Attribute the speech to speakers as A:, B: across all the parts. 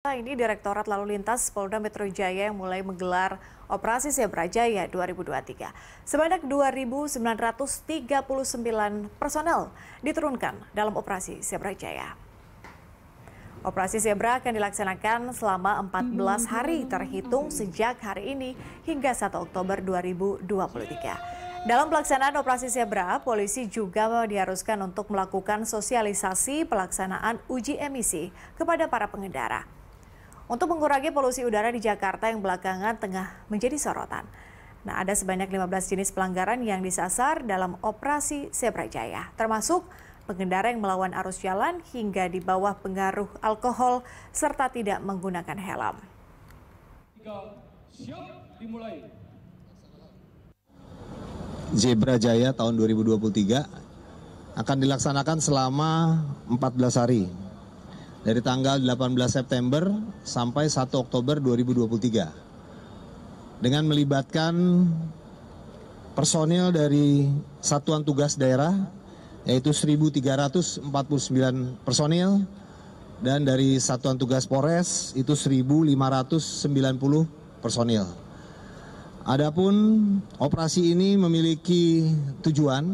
A: Nah, ini Direktorat Lalu Lintas Polda Metro Jaya yang mulai menggelar Operasi Zebra Jaya 2023. Sebanyak 2.939 personel diturunkan dalam Operasi Zebra Jaya. Operasi Zebra akan dilaksanakan selama 14 hari terhitung sejak hari ini hingga 1 Oktober 2023. Dalam pelaksanaan operasi Zebra, polisi juga diharuskan untuk melakukan sosialisasi pelaksanaan uji emisi kepada para pengendara untuk mengurangi polusi udara di Jakarta yang belakangan tengah menjadi sorotan. Nah, ada sebanyak 15 jenis pelanggaran yang disasar dalam operasi Zebra Jaya, termasuk pengendara yang melawan arus jalan hingga di bawah pengaruh alkohol serta tidak menggunakan helm.
B: siap, dimulai.
C: Zebra Jaya tahun 2023 akan dilaksanakan selama 14 hari dari tanggal 18 September sampai 1 Oktober 2023 dengan melibatkan personil dari satuan tugas daerah yaitu 1.349 personil dan dari satuan tugas Polres itu 1.590 personil. Adapun operasi ini memiliki tujuan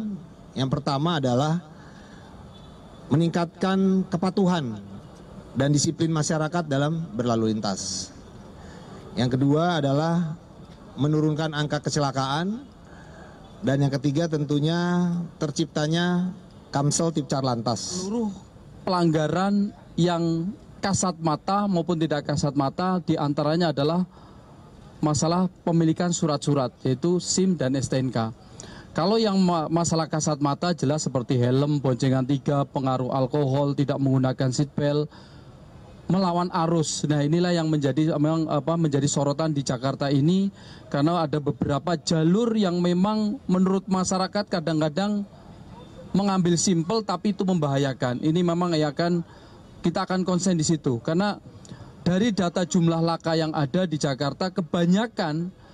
C: yang pertama adalah meningkatkan kepatuhan dan disiplin masyarakat dalam berlalu lintas. Yang kedua adalah menurunkan angka kecelakaan dan yang ketiga tentunya terciptanya Kamsel
B: Tipcar Lantas. Seluruh pelanggaran yang kasat mata maupun tidak kasat mata diantaranya adalah masalah pemilikan surat-surat yaitu SIM dan STNK. Kalau yang masalah kasat mata jelas seperti helm, boncengan tiga, pengaruh alkohol, tidak menggunakan seatbelt, melawan arus. Nah, inilah yang menjadi memang apa menjadi sorotan di Jakarta ini karena ada beberapa jalur yang memang menurut masyarakat kadang-kadang mengambil simpel tapi itu membahayakan. Ini memang akan kita akan konsen di situ karena dari data jumlah laka yang ada di Jakarta kebanyakan